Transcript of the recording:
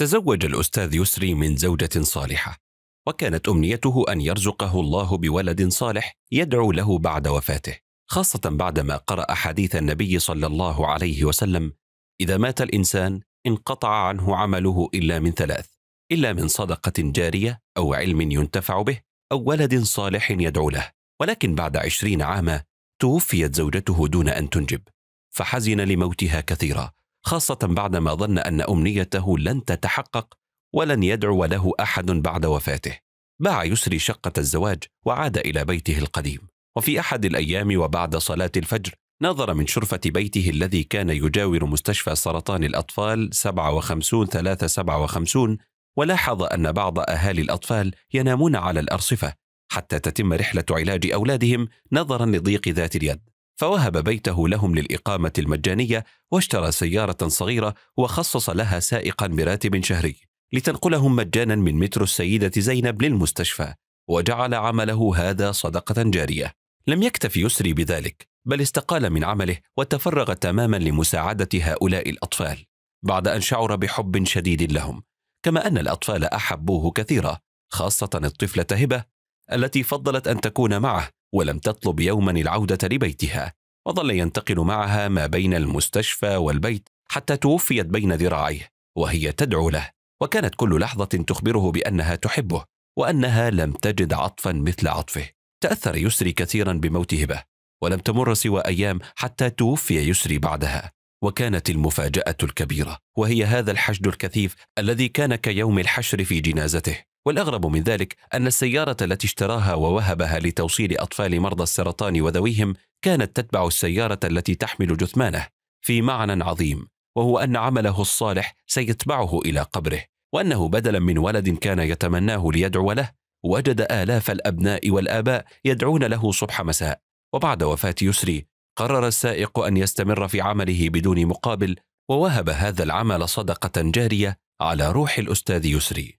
تزوج الأستاذ يسري من زوجة صالحة وكانت أمنيته أن يرزقه الله بولد صالح يدعو له بعد وفاته خاصة بعدما قرأ حديث النبي صلى الله عليه وسلم إذا مات الإنسان انقطع عنه عمله إلا من ثلاث إلا من صدقة جارية أو علم ينتفع به أو ولد صالح يدعو له ولكن بعد عشرين عاما توفيت زوجته دون أن تنجب فحزن لموتها كثيرا خاصة بعدما ظن أن أمنيته لن تتحقق ولن يدعو له أحد بعد وفاته. باع يسري شقة الزواج وعاد إلى بيته القديم، وفي أحد الأيام وبعد صلاة الفجر نظر من شرفة بيته الذي كان يجاور مستشفى سرطان الأطفال 57 357 ولاحظ أن بعض أهالي الأطفال ينامون على الأرصفة حتى تتم رحلة علاج أولادهم نظرا لضيق ذات اليد فوهب بيته لهم للإقامة المجانية واشترى سيارة صغيرة وخصص لها سائقا براتب شهري لتنقلهم مجانا من مترو السيدة زينب للمستشفى وجعل عمله هذا صدقة جارية لم يكتف يسري بذلك بل استقال من عمله وتفرغ تماما لمساعدة هؤلاء الأطفال بعد أن شعر بحب شديد لهم كما أن الأطفال أحبوه كثيرا خاصة الطفلة هبة التي فضلت أن تكون معه ولم تطلب يوما العودة لبيتها وظل ينتقل معها ما بين المستشفى والبيت حتى توفيت بين ذراعيه وهي تدعو له وكانت كل لحظة تخبره بأنها تحبه وأنها لم تجد عطفا مثل عطفه تأثر يسري كثيرا بموت هبة ولم تمر سوى أيام حتى توفي يسري بعدها وكانت المفاجأة الكبيرة وهي هذا الحشد الكثيف الذي كان كيوم الحشر في جنازته والأغرب من ذلك أن السيارة التي اشتراها ووهبها لتوصيل أطفال مرضى السرطان وذويهم كانت تتبع السيارة التي تحمل جثمانه في معنى عظيم وهو أن عمله الصالح سيتبعه إلى قبره وأنه بدلا من ولد كان يتمناه ليدعو له وجد آلاف الأبناء والآباء يدعون له صبح مساء وبعد وفاة يسري قرر السائق أن يستمر في عمله بدون مقابل ووهب هذا العمل صدقة جارية على روح الأستاذ يسري